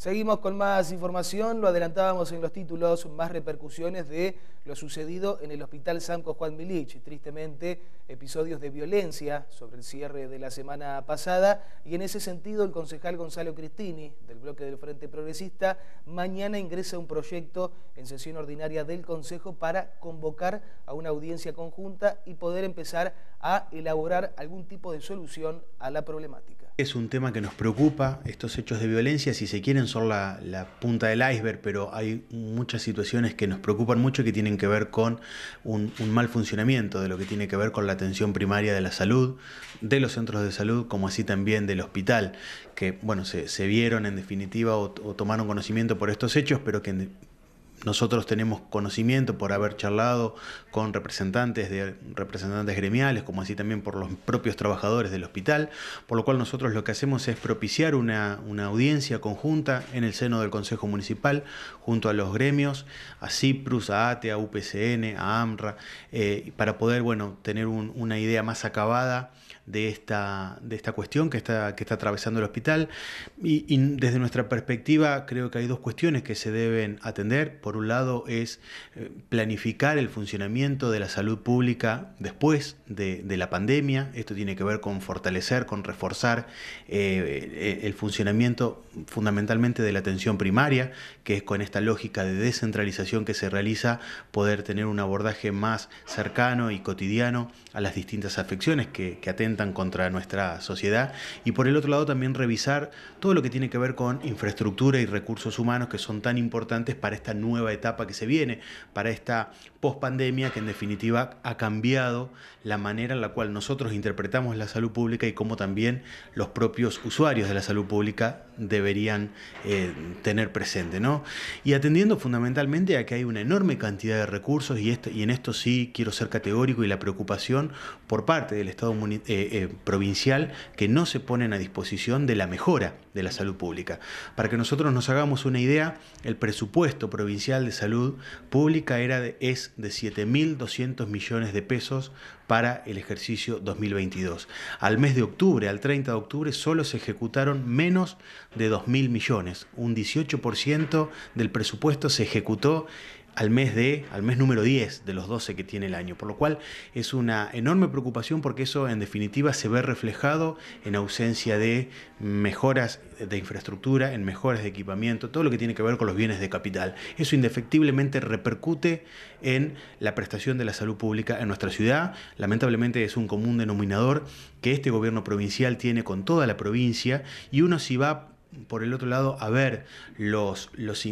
Seguimos con más información, lo adelantábamos en los títulos, más repercusiones de lo sucedido en el Hospital Sanco Juan Milich. Tristemente, episodios de violencia sobre el cierre de la semana pasada y en ese sentido el concejal Gonzalo Cristini, del bloque del Frente Progresista, mañana ingresa un proyecto en sesión ordinaria del Consejo para convocar a una audiencia conjunta y poder empezar a elaborar algún tipo de solución a la problemática. Es un tema que nos preocupa, estos hechos de violencia, si se quieren, son la, punta del iceberg, pero hay muchas situaciones que nos preocupan mucho que tienen que ver con un, mal funcionamiento de lo que tiene que ver con la atención primaria de la salud, de los centros de salud, como así también del hospital, que bueno, se, vieron en definitiva o, tomaron conocimiento por estos hechos, pero que en, nosotros tenemos conocimiento por haber charlado con representantes de representantes gremiales, como así también por los propios trabajadores del hospital, por lo cual nosotros lo que hacemos es propiciar una, audiencia conjunta en el seno del Consejo Municipal, junto a los gremios, a CIPRUS, a ATE, a UPCN, a AMRA, eh, para poder bueno, tener una idea más acabada de esta, de esta cuestión que está, que está atravesando el hospital. Y, desde nuestra perspectiva creo que hay dos cuestiones que se deben atender. Por un lado es eh, planificar el funcionamiento de la salud pública después de, la pandemia. Esto tiene que ver con fortalecer, con reforzar eh, eh, el funcionamiento fundamentalmente de la atención primaria, que es con esta lógica de descentralización que se realiza, poder tener un abordaje más cercano y cotidiano a las distintas afecciones que, que atentan contra nuestra sociedad y por el otro lado también revisar todo lo que tiene que ver con infraestructura y recursos humanos que son tan importantes para esta nueva etapa que se viene, para esta pospandemia que en definitiva ha cambiado la manera en la cual nosotros interpretamos la salud pública y cómo también los propios usuarios de la salud pública deberían eh, tener presente, ¿no? Y atendiendo fundamentalmente a que hay una enorme cantidad de recursos y, y en esto sí quiero ser categórico y la preocupación por parte del Estado eh, eh, provincial que no se ponen a disposición de la mejora de la salud pública. Para que nosotros nos hagamos una idea, el presupuesto provincial de salud pública era de, es de 7.200 millones de pesos para el ejercicio 2022. Al mes de octubre, al 30 de octubre, solo se ejecutaron menos de 2.000 millones. Un 18% del presupuesto se ejecutó al mes de al mes número 10 de los 12 que tiene el año, por lo cual es una enorme preocupación porque eso en definitiva se ve reflejado en ausencia de mejoras de infraestructura, en mejoras de equipamiento, todo lo que tiene que ver con los bienes de capital. Eso indefectiblemente repercute en la prestación de la salud pública en nuestra ciudad. Lamentablemente es un común denominador que este gobierno provincial tiene con toda la provincia y uno si va por el otro lado, a ver los, los,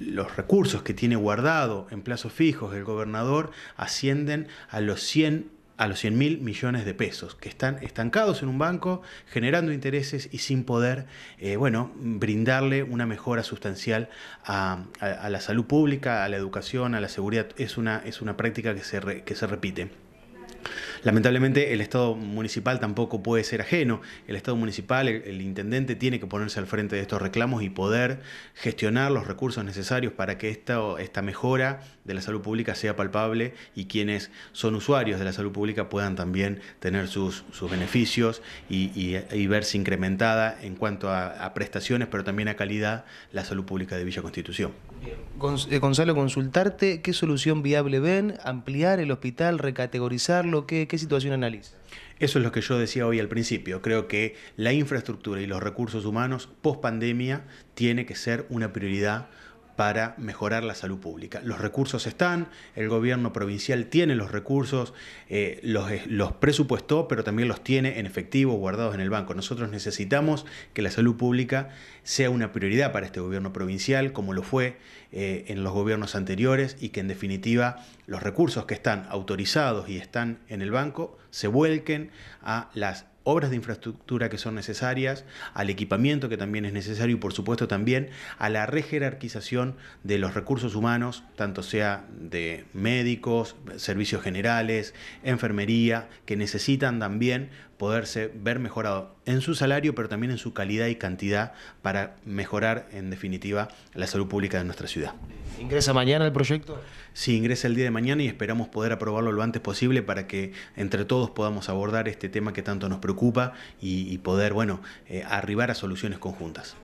los, recursos que tiene guardado en plazos fijos el gobernador ascienden a los 100 a los mil millones de pesos que están estancados en un banco, generando intereses y sin poder, eh, bueno, brindarle una mejora sustancial a, la salud pública, a la educación, a la seguridad. Es una, es una práctica que se, que se repite. Lamentablemente el Estado municipal tampoco puede ser ajeno. El Estado municipal, el, intendente, tiene que ponerse al frente de estos reclamos y poder gestionar los recursos necesarios para que esta, esta mejora de la salud pública sea palpable y quienes son usuarios de la salud pública puedan también tener sus, beneficios y, verse incrementada en cuanto a, a, prestaciones, pero también a calidad, la salud pública de Villa Constitución. Eh, Gonzalo, consultarte, ¿qué solución viable ven? ¿Ampliar el hospital, recategorizarlo? ¿Qué, qué situación analiza? Eso es lo que yo decía hoy al principio. Creo que la infraestructura y los recursos humanos post pandemia tiene que ser una prioridad para mejorar la salud pública. Los recursos están, el gobierno provincial tiene los recursos, eh, los, los presupuestó, pero también los tiene en efectivo guardados en el banco. Nosotros necesitamos que la salud pública sea una prioridad para este gobierno provincial, como lo fue eh, en los gobiernos anteriores, y que en definitiva los recursos que están autorizados y están en el banco se vuelquen a las obras de infraestructura que son necesarias, al equipamiento que también es necesario y por supuesto también a la rejerarquización de los recursos humanos, tanto sea de médicos, servicios generales, enfermería, que necesitan también poderse ver mejorado en su salario, pero también en su calidad y cantidad para mejorar, en definitiva, la salud pública de nuestra ciudad. ¿Ingresa mañana el proyecto? Sí, ingresa el día de mañana y esperamos poder aprobarlo lo antes posible para que entre todos podamos abordar este tema que tanto nos preocupa y, poder, bueno, eh, arribar a soluciones conjuntas.